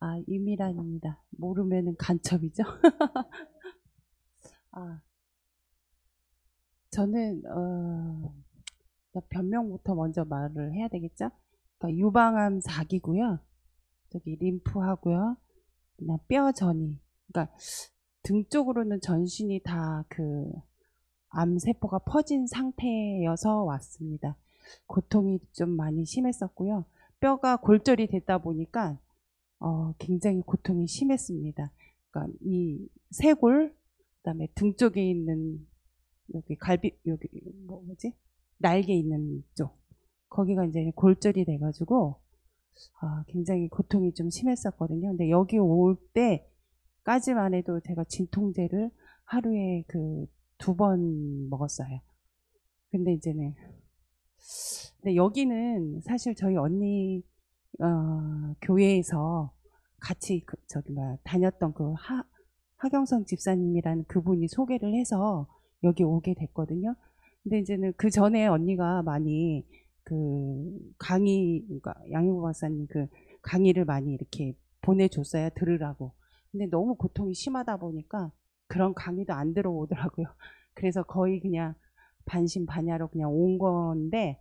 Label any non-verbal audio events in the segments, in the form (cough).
아, 유미란입니다. 모르면 간첩이죠. (laughs) 아, 저는 어, 변명부터 먼저 말을 해야 되겠죠. 그러니까 유방암 4기고요. 저기 림프하고요. 그냥 뼈 전이. 그러니까 등 쪽으로는 전신이 다 그 암세포가 퍼진 상태여서 왔습니다. 고통이 좀 많이 심했었고요. 뼈가 골절이 됐다 보니까 어, 굉장히 고통이 심했습니다. 그러니까 이 쇄골, 그다음에 등 쪽에 있는 여기 갈비 여기 뭐, 뭐지 날개 있는 쪽 거기가 이제 골절이 돼가지고 아, 굉장히 고통이 좀 심했었거든요. 근데 여기 올 때까지만 해도 제가 진통제를 하루에 그 두 번 먹었어요. 근데 이제는 근데 여기는 사실 저희 언니 어, 교회에서 같이 그, 저기 뭐 다녔던 그 하, 하경성 집사님이라는 그분이 소개를 해서 여기 오게 됐거든요. 근데 이제는 그 전에 언니가 많이 그 강의, 그니까 양효보 박사님 그 강의를 많이 이렇게 보내줬어야 들으라고. 근데 너무 고통이 심하다 보니까 그런 강의도 안 들어오더라고요. (laughs) 그래서 거의 그냥 반신반야로 그냥 온 건데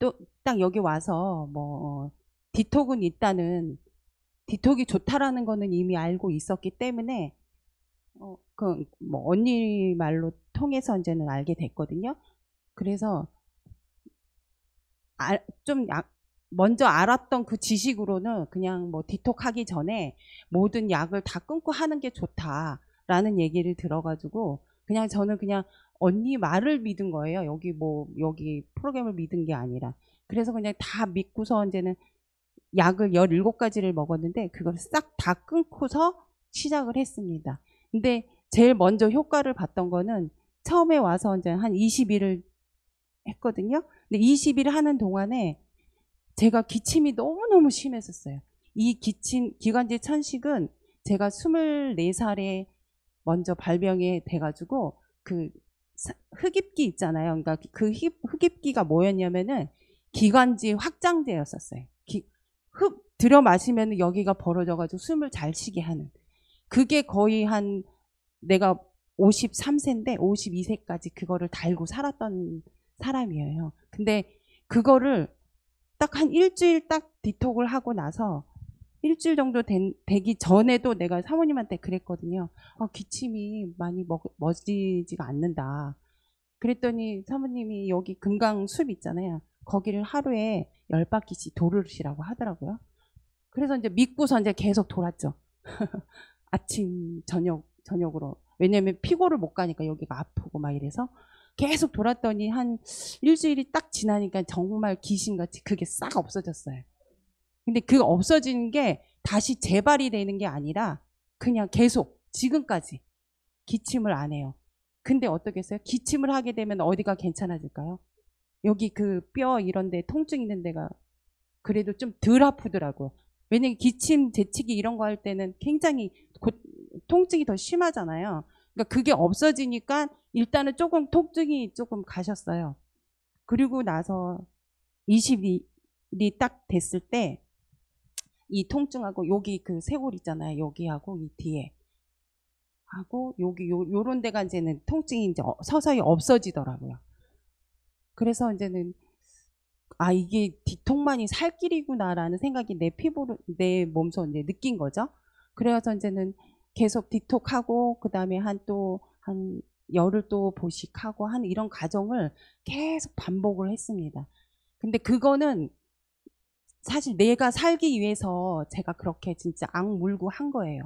또딱 여기 와서 뭐 어, 디톡은 있다는 디톡이 좋다라는 거는 이미 알고 있었기 때문에 어, 그뭐 언니 말로 통해서 이제는 알게 됐거든요. 그래서 아, 좀 약, 먼저 알았던 그 지식으로는 그냥 뭐 디톡하기 전에 모든 약을 다 끊고 하는 게 좋다라는 얘기를 들어가지고 그냥 저는 그냥 언니 말을 믿은 거예요. 여기 뭐 여기 프로그램을 믿은 게 아니라. 그래서 그냥 다 믿고서 이제는 약을 17가지를 먹었는데 그걸 싹 다 끊고서 시작을 했습니다. 근데 제일 먼저 효과를 봤던 거는 처음에 와서 이제 한 20일을 했거든요. 근데 20일 하는 동안에 제가 기침이 너무너무 심했었어요. 이 기침, 기관지 천식은 제가 24살에 먼저 발병이 돼가지고 그 흑입기 있잖아요. 그러니까 그 흡입기가 그 뭐였냐면은 기관지 확장제였었어요. 기, 흡 들여 마시면 여기가 벌어져가지고 숨을 잘 쉬게 하는. 그게 거의 한 내가 53세인데 52세까지 그거를 달고 살았던 사람이에요. 근데 그거를 딱 한 일주일 딱 디톡을 하고 나서 일주일 정도 된, 되기 전에도 내가 사모님한테 그랬거든요. 어, 기침이 많이 멎지지가 않는다. 그랬더니 사모님이 여기 금강숲 있잖아요. 거기를 하루에 열 바퀴씩 돌으시라고 하더라고요. 그래서 이제 믿고서 이제 계속 돌았죠. (laughs) 아침, 저녁, 저녁으로. 왜냐면 피고를 못 가니까 여기가 아프고 막 이래서 계속 돌았더니 한 일주일이 딱 지나니까 정말 귀신같이 그게 싹 없어졌어요. 근데 그 없어진 게 다시 재발이 되는 게 아니라 그냥 계속 지금까지 기침을 안 해요. 근데 어떻겠어요? 기침을 하게 되면 어디가 괜찮아질까요? 여기 그 뼈 이런 데 통증 있는 데가 그래도 좀 덜 아프더라고요. 왜냐면 기침, 재치기 이런 거 할 때는 굉장히 고, 통증이 더 심하잖아요. 그러니까 그게 없어지니까 일단은 조금 통증이 조금 가셨어요. 그리고 나서 20일이 딱 됐을 때이 통증하고 여기 그 쇄골 있잖아요. 여기하고 이 뒤에 하고 여기 요, 요런 데가 이제는 통증이 이제 어, 서서히 없어지더라고요. 그래서 이제는 아 이게 뒤통만이 살 길이구나라는 생각이 내 피부로 내 몸소 이제 느낀 거죠. 그래서 이제는 계속 디톡하고 그다음에 한 또 한 열을 또 보식하고 한 이런 과정을 계속 반복을 했습니다. 근데 그거는 사실 내가 살기 위해서 제가 그렇게 진짜 악물고 한 거예요.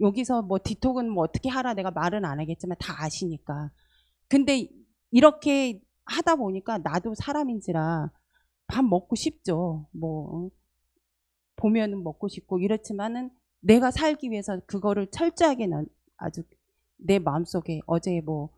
여기서 뭐 디톡은 뭐 어떻게 하라 내가 말은 안 하겠지만 다 아시니까. 근데 이렇게 하다 보니까 나도 사람인지라 밥 먹고 싶죠. 뭐 어? 보면은 먹고 싶고 이렇지만은 내가 살기 위해서 그거를 철저하게 난 아주 내 마음속에 어제 뭐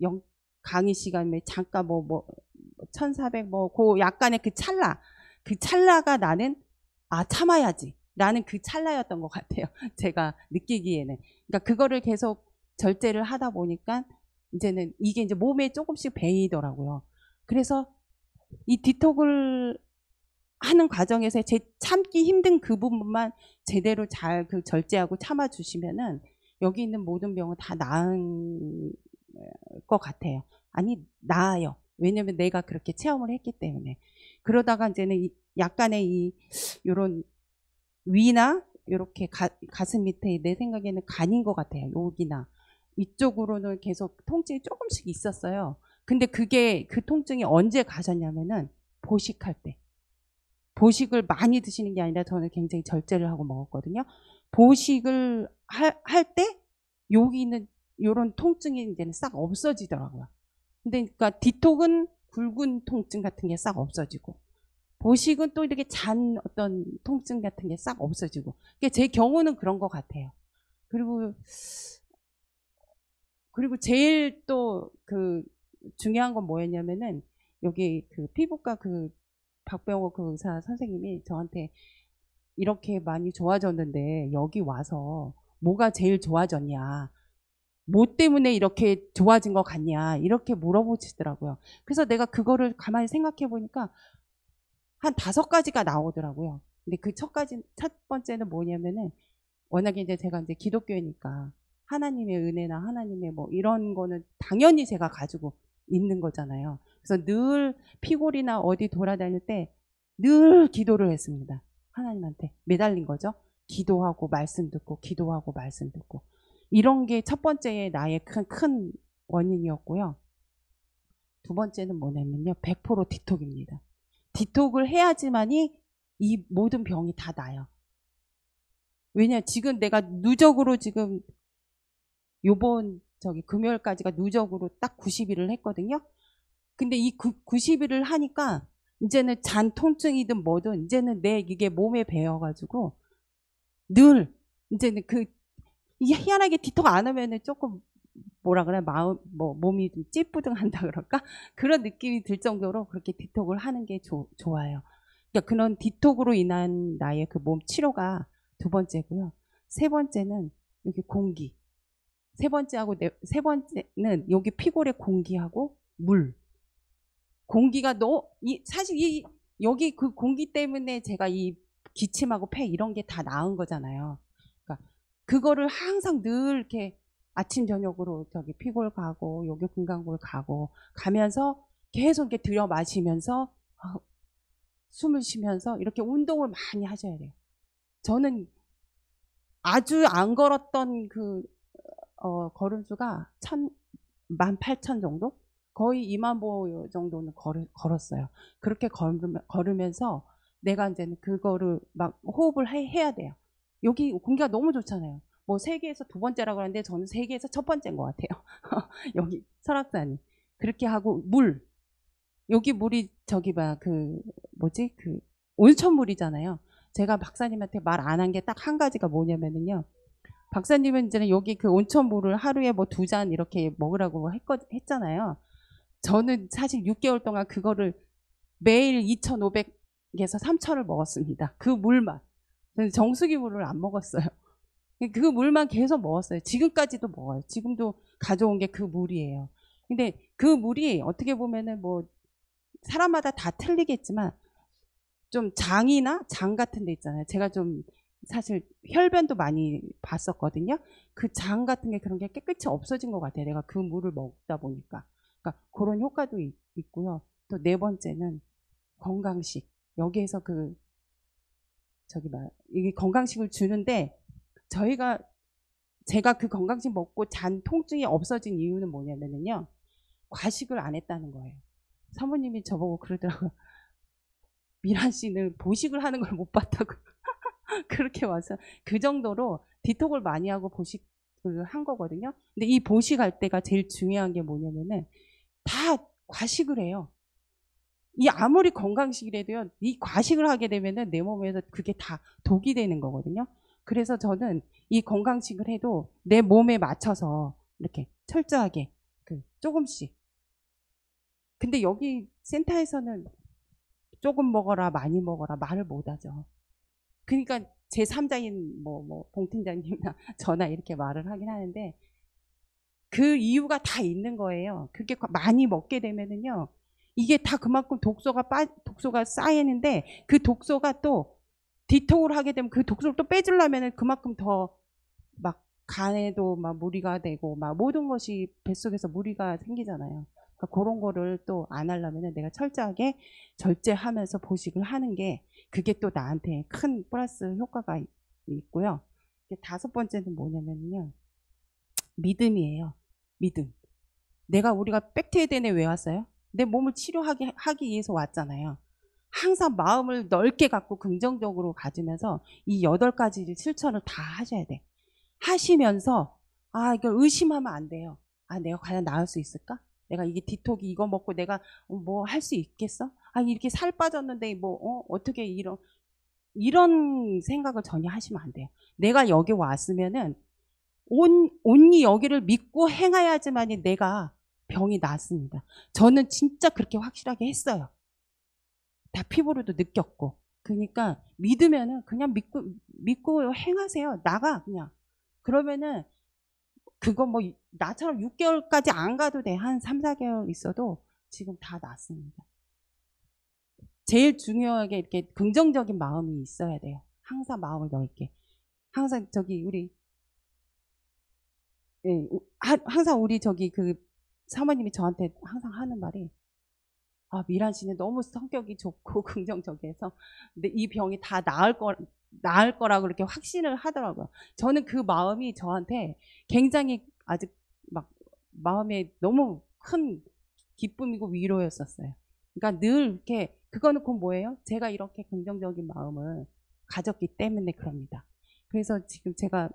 영, 강의 시간에 잠깐 뭐뭐1400뭐고 뭐 약간의 그 찰나 그 찰나가 나는 아 참아야지 라는 그 찰나였던 것 같아요. (laughs) 제가 느끼기에는 그러니까 그거를 계속 절제를 하다 보니까 이제는 이게 이제 몸에 조금씩 배이더라고요. 그래서 이 디톡을 하는 과정에서 제 참기 힘든 그 부분만 제대로 잘 그 절제하고 참아주시면은 여기 있는 모든 병은 다 나은 어, 것 같아요. 아니, 나아요. 왜냐면 내가 그렇게 체험을 했기 때문에. 그러다가 이제는 약간의 이 요런 위나 이렇게 가슴 밑에 내 생각에는 간인 것 같아요. 여기나 이쪽으로는 계속 통증이 조금씩 있었어요. 근데 그게 그 통증이 언제 가셨냐면은 보식할 때 보식을 많이 드시는 게 아니라 저는 굉장히 절제를 하고 먹었거든요. 보식을 할때 여기 있는 요런 통증이 이제는 싹 없어지더라고요. 근데 그러니까 디톡은 굵은 통증 같은 게 싹 없어지고 보식은 또 이렇게 잔 어떤 통증 같은 게 싹 없어지고 그러니까 제 경우는 그런 것 같아요. 그리고 그리고 제일 또 그 중요한 건 뭐였냐면은 여기 그 피부과 그 박병호 그 의사 선생님이 저한테 이렇게 많이 좋아졌는데 여기 와서 뭐가 제일 좋아졌냐 뭐 때문에 이렇게 좋아진 것 같냐 이렇게 물어보시더라고요. 그래서 내가 그거를 가만히 생각해 보니까 한 다섯 가지가 나오더라고요. 근데 그 첫 가지 첫 번째는 뭐냐면은 워낙에 이제 제가 이제 기독교니까 이 하나님의 은혜나 하나님의 뭐 이런 거는 당연히 제가 가지고 있는 거잖아요. 그래서 늘 피골이나 어디 돌아다닐 때 늘 기도를 했습니다. 하나님한테 매달린 거죠. 기도하고 말씀 듣고 기도하고 말씀 듣고 이런 게 첫 번째 나의 큰, 큰 원인이었고요. 두 번째는 뭐냐면요. 100% 디톡입니다. 디톡을 해야지만이 이 모든 병이 다 나요. 왜냐, 지금 내가 누적으로 지금 요번 저기 금요일까지가 누적으로 딱 90일을 했거든요. 근데 이 90일을 하니까 이제는 잔 통증이든 뭐든 이제는 내 이게 몸에 배어가지고 늘 이제는 그 이게 희한하게 디톡 안하면은 조금 뭐라 그래 마음 뭐 몸이 좀 찌뿌둥한다 그럴까 그런 느낌이 들 정도로 그렇게 디톡을 하는 게 조, 좋아요. 그러니까 그런 디톡으로 인한 나의 그 몸 치료가 두 번째고요. 세 번째는 이렇게 공기. 세 번째하고 네, 세 번째는 여기 피골의 공기하고 물. 공기가 너 이, 사실 이 여기 그 공기 때문에 제가 이 기침하고 폐 이런 게 다 나은 거잖아요. 그거를 항상 늘 이렇게 아침 저녁으로 저기 피골 가고 요게 금강골 가고 가면서 계속 이렇게 들여 마시면서 어, 숨을 쉬면서 이렇게 운동을 많이 하셔야 돼요. 저는 아주 안 걸었던 그 어, 걸음수가 천, 만 팔천 정도? 거의 2만보 정도는 걸, 걸었어요. 그렇게 걸으면서 내가 이제는 그거를 막 호흡을 해, 해야 돼요. 여기 공기가 너무 좋잖아요. 뭐 세계에서 두 번째라고 하는데 저는 세계에서 첫 번째인 것 같아요. (laughs) 여기 설악산이 그렇게 하고 물 여기 물이 저기 봐그 뭐지 그 온천 물이잖아요. 제가 박사님한테 말 안 한 게 딱 한 가지가 뭐냐면은요. 박사님은 이제는 여기 그 온천 물을 하루에 뭐 두 잔 이렇게 먹으라고 뭐 했거, 했잖아요. 저는 사실 6개월 동안 그거를 매일 2,500에서 3,000을 먹었습니다. 그 물만. 정수기 물을 안 먹었어요. (laughs) 그 물만 계속 먹었어요. 지금까지도 먹어요. 지금도 가져온 게 그 물이에요. 근데 그 물이 어떻게 보면은 뭐 사람마다 다 틀리겠지만 좀 장이나 장 같은 데 있잖아요. 제가 좀 사실 혈변도 많이 봤었거든요. 그 장 같은 게 그런 게 깨끗이 없어진 것 같아요. 내가 그 물을 먹다 보니까. 그러니까 그런 효과도 있, 고요 또 네 번째는 건강식. 여기에서 그 저기 막 이게 건강식을 주는데 저희가 제가 그 건강식 먹고 잔 통증이 없어진 이유는 뭐냐면요 과식을 안 했다는 거예요. 사모님이 저보고 그러더라고요. (laughs) 미란 씨는 보식을 하는 걸 못 봤다고 (laughs) 그렇게 와서 그 정도로 디톡을 많이 하고 보식을 한 거거든요. 근데 이 보식할 때가 제일 중요한 게 뭐냐면은 다 과식을 해요. 이 아무리 건강식이라도요, 이 과식을 하게 되면은 내 몸에서 그게 다 독이 되는 거거든요. 그래서 저는 이 건강식을 해도 내 몸에 맞춰서 이렇게 철저하게 그 조금씩. 근데 여기 센터에서는 조금 먹어라, 많이 먹어라 말을 못 하죠. 그러니까 제 3자인 뭐, 뭐, 봉 팀장님이나 (laughs) 저나 이렇게 말을 하긴 하는데 그 이유가 다 있는 거예요. 그게 많이 먹게 되면은요, 이게 다 그만큼 독소가 빠, 독소가 쌓이는데 그 독소가 또 디톡을 하게 되면 그 독소를 또 빼주려면 그만큼 더 막 간에도 막 무리가 되고 막 모든 것이 뱃속에서 무리가 생기잖아요. 그러니까 그런 거를 또 안 하려면 내가 철저하게 절제하면서 보식을 하는 게 그게 또 나한테 큰 플러스 효과가 있고요. 다섯 번째는 뭐냐면요. 믿음이에요. 믿음. 내가 우리가 백트에 대해 왜 왔어요? 내 몸을 치료하기 하기 위해서 왔잖아요. 항상 마음을 넓게 갖고 긍정적으로 가지면서 이 여덟 가지 실천을 다 하셔야 돼. 하시면서 아 이걸 의심하면 안 돼요. 아 내가 과연 나을 수 있을까? 내가 이게 디톡이 이거 먹고 내가 뭐 할 수 있겠어? 아 이렇게 살 빠졌는데 뭐 어, 어떻게 이런 이런 생각을 전혀 하시면 안 돼요. 내가 여기 왔으면은 온, 온니 여기를 믿고 행해야지만이 내가 병이 났습니다. 저는 진짜 그렇게 확실하게 했어요. 다 피부로도 느꼈고. 그러니까 믿으면은 그냥 믿고 믿고 행하세요. 나가 그냥. 그러면은 그거 뭐 나처럼 6개월까지 안 가도 돼. 한 3, 4개월 있어도 지금 다 났습니다. 제일 중요하게 이렇게 긍정적인 마음이 있어야 돼요. 항상 마음을 넓게. 항상 저기 우리 예, 항상 우리 저기 그 사모님이 저한테 항상 하는 말이 아, 미란 씨는 너무 성격이 좋고 (laughs) 긍정적이어서 근데 이 병이 다 나을 거 나을 거라고 그렇게 확신을 하더라고요. 저는 그 마음이 저한테 굉장히 아직 막 마음에 너무 큰 기쁨이고 위로였었어요. 그러니까 늘 이렇게 그거는 곧 뭐예요? 제가 이렇게 긍정적인 마음을 가졌기 때문에 그럽니다. 그래서 지금 제가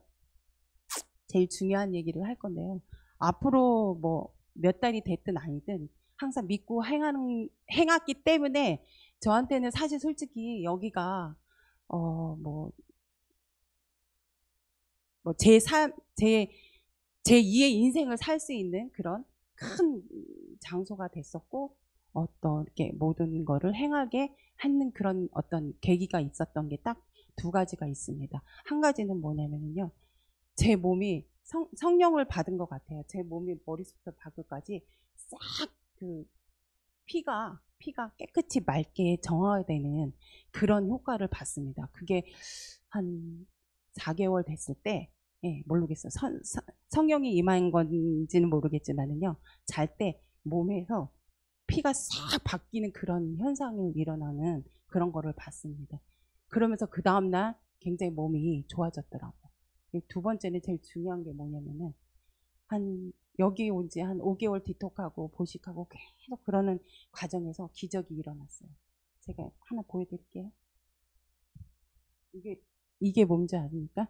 제일 중요한 얘기를 할 건데요. 앞으로 뭐몇 달이 됐든 아니든 항상 믿고 행하는, 행했기 때문에 저한테는 사실 솔직히 여기가 어뭐 뭐제 삶, 제, 제 2의 인생을 살 수 있는 그런 큰 장소가 됐었고 어떤 이렇게 모든 거를 행하게 하는 그런 어떤 계기가 있었던 게 딱 두 가지가 있습니다. 한 가지는 뭐냐면요. 제 몸이 성, 성령을 받은 것 같아요. 제 몸이 머리부터 발끝까지 싹 그 피가 피가 깨끗이 맑게 정화되는 그런 효과를 봤습니다. 그게 한 4개월 됐을 때 예, 모르겠어요. 선, 선, 성령이 임한 건지는 모르겠지만은요. 잘 때 몸에서 피가 싹 바뀌는 그런 현상이 일어나는 그런 거를 봤습니다. 그러면서 그 다음날 굉장히 몸이 좋아졌더라고요. 두 번째는 제일 중요한 게 뭐냐면은 한 여기 온 지 한 5개월 디톡하고 보식하고 계속 그러는 과정에서 기적이 일어났어요. 제가 하나 보여드릴게요. 이게 이게 뭔지 아십니까?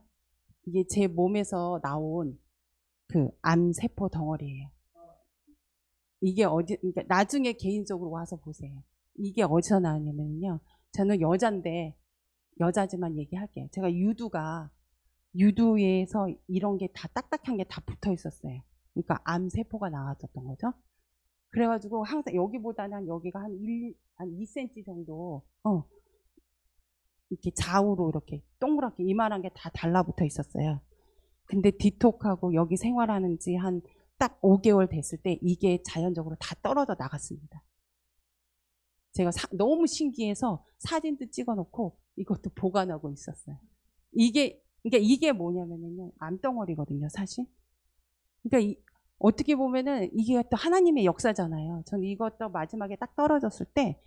이게 제 몸에서 나온 그암 세포 덩어리예요. 이게 어디 그러니까 나중에 개인적으로 와서 보세요. 이게 어디서 나왔냐면요. 저는 여잔데 여자지만 얘기할게요. 제가 유두가 유두에서 이런 게 다 딱딱한 게 다 붙어 있었어요. 그러니까 암 세포가 나왔었던 거죠. 그래가지고 항상 여기보다는 한 여기가 한 1, 한 2cm 정도, 어, 이렇게 좌우로 이렇게 동그랗게 이만한 게 다 달라붙어 있었어요. 근데 디톡하고 여기 생활하는 지 한 딱 5개월 됐을 때 이게 자연적으로 다 떨어져 나갔습니다. 제가 사, 너무 신기해서 사진도 찍어 놓고 이것도 보관하고 있었어요. 이게 그러니까 이게 뭐냐면은요 암덩어리거든요 사실. 그러니까 이, 어떻게 보면은 이게 또 하나님의 역사잖아요. 전 이것도 마지막에 딱 떨어졌을 때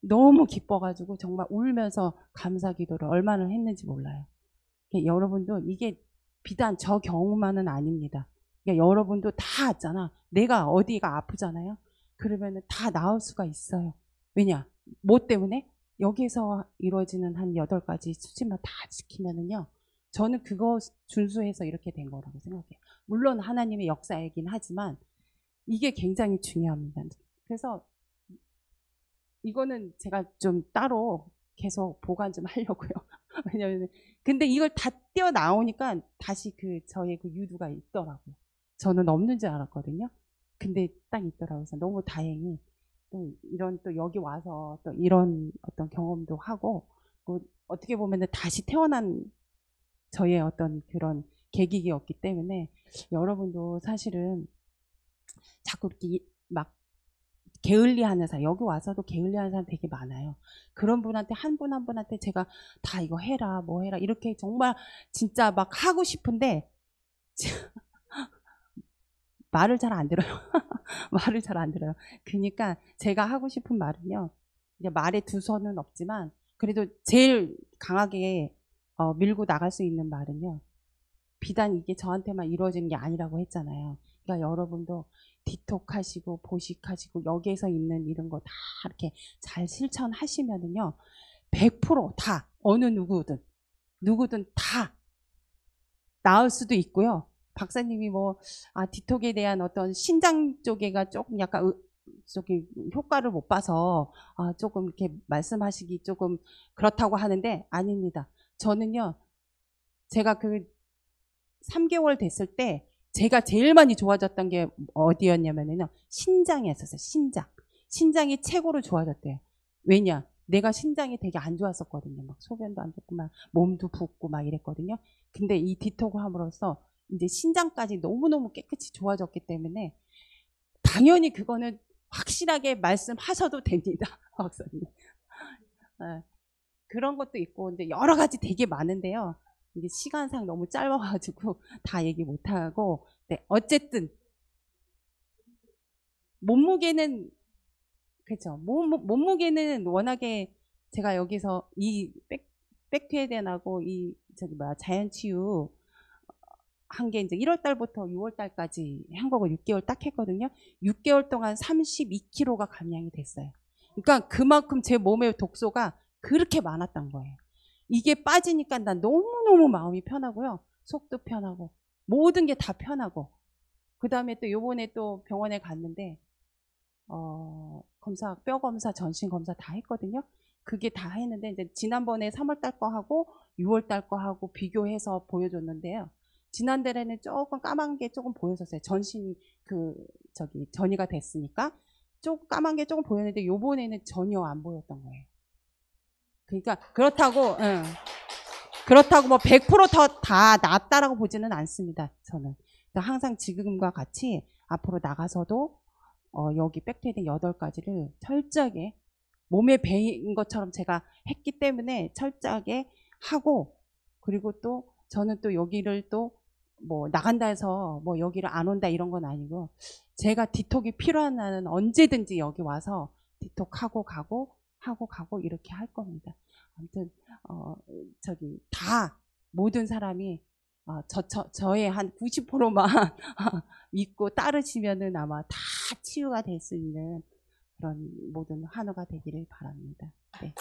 너무 기뻐가지고 정말 울면서 감사 기도를 얼마나 했는지 몰라요. 그러니까 여러분도 이게 비단 저 경우만은 아닙니다. 그러니까 여러분도 다 왔잖아. 내가 어디가 아프잖아요. 그러면은 다 나올 수가 있어요. 왜냐? 뭐 때문에? 여기서 이루어지는 한 8가지 수치만 다 지키면은요. 저는 그거 준수해서 이렇게 된 거라고 생각해요. 물론 하나님의 역사이긴 하지만 이게 굉장히 중요합니다. 그래서 이거는 제가 좀 따로 계속 보관 좀 하려고요. (laughs) 왜냐면 근데 이걸 다 떼어 나오니까 다시 그 저의 그 유두가 있더라고요. 저는 없는 줄 알았거든요. 근데 딱 있더라고요. 그래서 너무 다행히 또 이런 또 여기 와서 또 이런 어떤 경험도 하고 뭐 어떻게 보면 다시 태어난 저희의 어떤 그런 계기였기 때문에 여러분도 사실은 자꾸 이렇게 막 게을리하는 사람 여기 와서도 게을리하는 사람 되게 많아요. 그런 분한테 한 분 한 분한테 제가 다 이거 해라 뭐 해라 이렇게 정말 진짜 막 하고 싶은데 (laughs) 말을 잘 안 들어요. (laughs) 말을 잘 안 들어요. 그러니까 제가 하고 싶은 말은요. 말에 두 선은 없지만 그래도 제일 강하게 어, 밀고 나갈 수 있는 말은요. 비단 이게 저한테만 이루어지는 게 아니라고 했잖아요. 그러니까 여러분도 디톡하시고 보식하시고 여기에서 있는 이런 거 다 이렇게 잘 실천하시면은요. 100%다 어느 누구든 누구든 다 나을 수도 있고요. 박사님이 뭐 아, 디톡에 대한 어떤 신장 쪽에가 조금 약간 으, 저기 효과를 못 봐서 아, 조금 이렇게 말씀하시기 조금 그렇다고 하는데 아닙니다. 저는요, 제가 그 3개월 됐을 때 제가 제일 많이 좋아졌던 게 어디였냐면요, 신장이었어요, 신장. 신장이 최고로 좋아졌대요. 왜냐? 내가 신장이 되게 안 좋았었거든요. 막 소변도 안 좋고, 막 몸도 붓고 막 이랬거든요. 근데 이디톡 함으로써 이제 신장까지 너무너무 깨끗이 좋아졌기 때문에 당연히 그거는 확실하게 말씀하셔도 됩니다. (laughs) 박사님. 네. 그런 것도 있고 이제 여러 가지 되게 많은데요. 이게 시간상 너무 짧아가지고 (laughs) 다 얘기 못하고 네 어쨌든 몸무게는 그렇죠. 몸, 무게는 워낙에 제가 여기서 이 백, 백퇴대나고 이 저기 뭐야 자연치유 어, 한게 이제 1월 달부터 6월 달까지 한 거고 6개월 딱 했거든요. 6개월 동안 32kg가 감량이 됐어요. 그러니까 그만큼 제 몸의 독소가 그렇게 많았던 거예요. 이게 빠지니까 난 너무너무 마음이 편하고요. 속도 편하고 모든 게 다 편하고 그 다음에 또 요번에 또 병원에 갔는데 어, 검사 뼈 검사 전신 검사 다 했거든요. 그게 다 했는데 이제 지난번에 3월달 거 하고 6월달 거 하고 비교해서 보여줬는데요. 지난달에는 조금 까만 게 조금 보여었어요 전신 그 저기 전이가 됐으니까 조금 까만 게 조금 보였는데 요번에는 전혀 안 보였던 거예요. 그러니까 그렇다고 예. 그렇다고 뭐 100%다 더, 낫다라고 보지는 않습니다. 저는 그러니까 항상 지금과 같이 앞으로 나가서도 어, 여기 백트레이딩 8가지를 철저하게 몸에 배인 것처럼 제가 했기 때문에 철저하게 하고 그리고 또 저는 또 여기를 또 뭐 나간다 해서 뭐 여기를 안 온다 이런 건 아니고 제가 디톡이 필요한 날은 언제든지 여기 와서 디톡하고 가고 하고 가고 이렇게 할 겁니다. 아무튼 어, 저기 다 모든 사람이 어, 저, 저, 의한 90%만 (laughs) 믿고 따르시면은 아마 다 치유가 될 수 있는 그런 모든 환호가 되기를 바랍니다. 네.